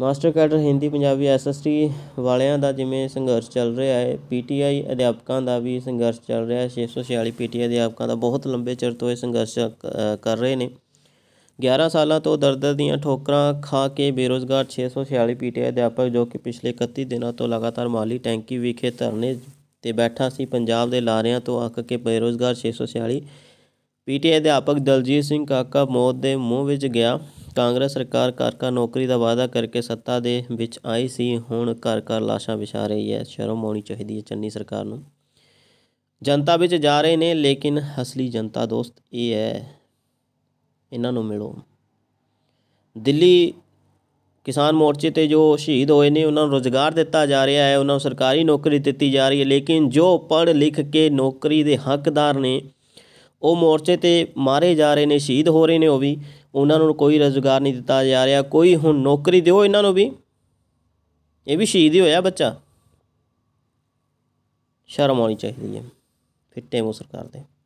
master cadre Hindi Punjabi SST ਵਾਲਿਆਂ ਦਾ ਜਿਵੇਂ ਸੰਘਰਸ਼ ਚੱਲ ਰਿਹਾ ਹੈ ਪੀਟੀਆਈ ਅਧਿਆਪਕਾਂ ਦਾ ਵੀ ਸੰਘਰਸ਼ ਚੱਲ ਰਿਹਾ ਹੈ 646 ਪੀਟੀਆਈ ਅਧਿਆਪਕਾਂ ਦਾ ਬਹੁਤ ਲੰਬੇ ਚਿਰ ਤੋਂ ਇਹ ਸੰਘਰਸ਼ ਕਰ ਰਹੇ ਨੇ 11 ਸਾਲਾਂ ਤੋਂ ਦਰਦ ਦੀਆਂ ਠੋਕਰਾਂ ਖਾ ਕੇ ਬੇਰੋਜ਼ਗਾਰ 646 ਪੀਟੀਆਈ ਅਧਿਆਪਕ ਜੋ ਕਿ ਪਿਛਲੇ 31 ਦਿਨਾਂ ਤੋਂ ਲਗਾਤਾਰ ਮਾਲੀ ਟੈਂਕੀ ਵਿਖੇ ਧਰਨੇ ਤੇ ਬੈਠਾ ਸੀ ਪੰਜਾਬ ਦੇ ਲਾਰਿਆਂ ਤੋਂ ਅੱਕ ਕੇ ਬੇਰੋਜ਼ਗਾਰ 646 ਪੀਟੀਆਈ ਅਧਿਆਪਕ ਦਲਜੀਤ ਸਿੰਘ ਕਾਕਾ ਮੌਤ ਦੇ ਮੂੰਹ ਵਿੱਚ ਗਿਆ ਕਾਂਗਰਸ ਸਰਕਾਰ ਘਰ ਘਰ ਨੌਕਰੀ ਦਾ ਵਾਅਦਾ ਕਰਕੇ ਸੱਤਾ ਦੇ ਵਿੱਚ ਆਈ ਸੀ ਹੁਣ ਘਰ ਘਰ ਲਾਸ਼ਾਂ ਵਿਛਾ ਰਹੀ ਹੈ ਸ਼ਰਮ ਆਉਣੀ ਚਾਹੀਦੀ ਹੈ ਚੰਨੀ ਸਰਕਾਰ ਨੂੰ ਜਨਤਾ ਵਿੱਚ ਜਾ ਰਹੇ ਨੇ ਲੇਕਿਨ ਅਸਲੀ ਜਨਤਾ ਦੋਸਤ ਇਹ ਹੈ ਇਹਨਾਂ ਨੂੰ ਮਿਲੋ ਦਿੱਲੀ ਕਿਸਾਨ ਮੋਰਚੇ ਤੇ ਜੋ ਸ਼ਹੀਦ ਹੋਏ ਨੇ ਉਹਨਾਂ ਨੂੰ ਰੋਜ਼ਗਾਰ ਦਿੱਤਾ ਜਾ ਰਿਹਾ ਹੈ ਉਹਨਾਂ ਨੂੰ ਸਰਕਾਰੀ ਨੌਕਰੀ ਦਿੱਤੀ ਜਾ ਰਹੀ ਹੈ ਲੇਕਿਨ ਜੋ ਪੜ੍ਹ ਲਿਖ ਕੇ ਨੌਕਰੀ ਦੇ ਹੱਕਦਾਰ ਨੇ ਉਹ ਮੋਰਚੇ ਤੇ ਮਾਰੇ ਜਾ ਰਹੇ ਨੇ ਸ਼ਹੀਦ ਹੋ ਰਹੇ ਨੇ ਉਹ ਵੀ ਉਹਨਾਂ ਨੂੰ ਕੋਈ ਰੋਜ਼ਗਾਰ ਨਹੀਂ ਦਿੱਤਾ ਜਾ ਰਿਹਾ ਕੋਈ ਹੁਣ ਨੌਕਰੀ ਦਿਓ ਇਹਨਾਂ ਨੂੰ ਵੀ ਇਹ ਵੀ ਸ਼ਹੀਦ ਹੀ ਹੋਇਆ ਬੱਚਾ ਸ਼ਰਮ ਆਉਣੀ ਚਾਹੀਦੀ ਹੈ ਫਿੱਟੇ ਮੋ ਸਰਕਾਰ ਦੇ